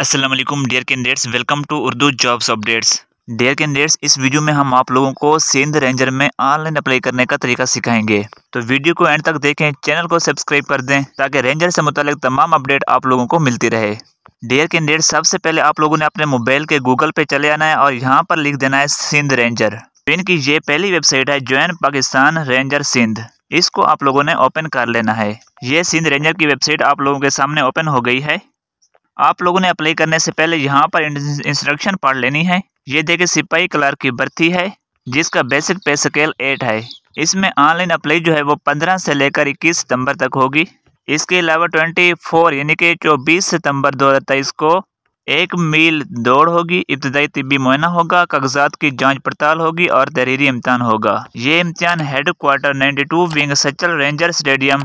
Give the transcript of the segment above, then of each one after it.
Aslam dear candidates welcome to Urdu jobs updates dear candidates इस video में हम आप लोगों को सिंध रेंजर में ऑनलाइन अप्लाई करने का तरीका सिखाएंगे तो वीडियो को एंड तक देखें चैनल को सब्सक्राइब कर दें ताकि रेंजर से मुतल तमाम अपडेट आप लोगों को मिलती रहे डियर कैंडिडेट सबसे पहले आप लोगों ने अपने मोबाइल के गूगल पे चले आना है और यहाँ पर लिख देना है सिंध रेंजर इनकी ये पहली वेबसाइट है ज्वाइन पाकिस्तान रेंजर सिंध इसको आप लोगों ने ओपन कर लेना है ये सिंध रेंजर की वेबसाइट आप लोगों के सामने ओपन हो गई है आप लोगों ने अप्लाई करने से पहले यहाँ पर इंस्ट्रक्शन पढ़ लेनी है ये देखे सिपाही क्लर्क की भर्ती है जिसका बेसिक पे स्केल एट है इसमें ऑनलाइन अप्लाई जो है वो पंद्रह से लेकर इक्कीस सितंबर तक होगी इसके अलावा ट्वेंटी फोर यानी कि चौबीस सितंबर दो हज़ार तेईस को एक मील दौड़ होगी इब्तदाई तिबी मुआना होगा कागजात की जांच पड़ताल होगी और तहरीरी इम्तहान होगा ये इम्तहान head quarter ninety two wing Sachal ranger stadium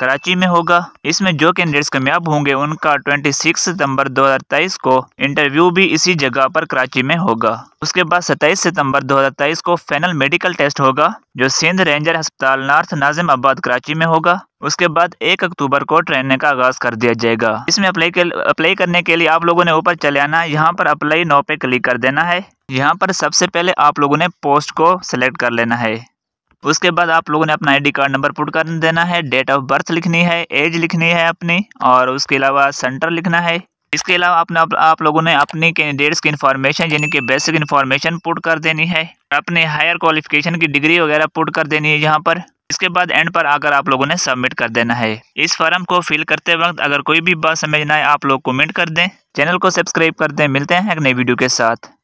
Karachi में होगा इसमें जो कैंडिडेट्स कामयाब होंगे उनका 26 सितंबर 2023 को इंटरव्यू भी इसी जगह पर कराची में होगा उसके बाद 27 सितंबर 2023 को फाइनल मेडिकल टेस्ट होगा जो सिंध रेंजर अस्पताल नॉर्थ नाजिम आबाद कराची में होगा उसके बाद एक अक्टूबर को ट्रेन का आगाज कर दिया जाएगा इसमें अप्लाई के अप्लाई करने के लिए आप लोगों ने ऊपर चले आना यहाँ पर अप्लाई नौ पे क्लिक कर देना है यहाँ पर सबसे पहले आप लोगों ने पोस्ट को सिलेक्ट कर लेना है उसके बाद आप लोगों ने अपना आईडी कार्ड नंबर पुट कर देना है डेट ऑफ बर्थ लिखनी है एज लिखनी है अपनी और उसके अलावा सेंटर लिखना है इसके अलावा अपने आप, आप लोगों ने अपनी कैंडिडेट्स की इन्फॉर्मेशन यानी कि बेसिक इन्फॉर्मेशन पुट कर देनी है अपने हायर क्वालिफिकेशन की डिग्री वगैरह पुट कर देनी है यहाँ पर इसके बाद एंड पर आकर आप लोगों ने सबमिट कर देना है इस फॉर्म को फिल करते वक्त अगर कोई भी बात समझना है आप लोग कमेंट कर दें चैनल को सब्सक्राइब कर दें मिलते हैं एक नई वीडियो के साथ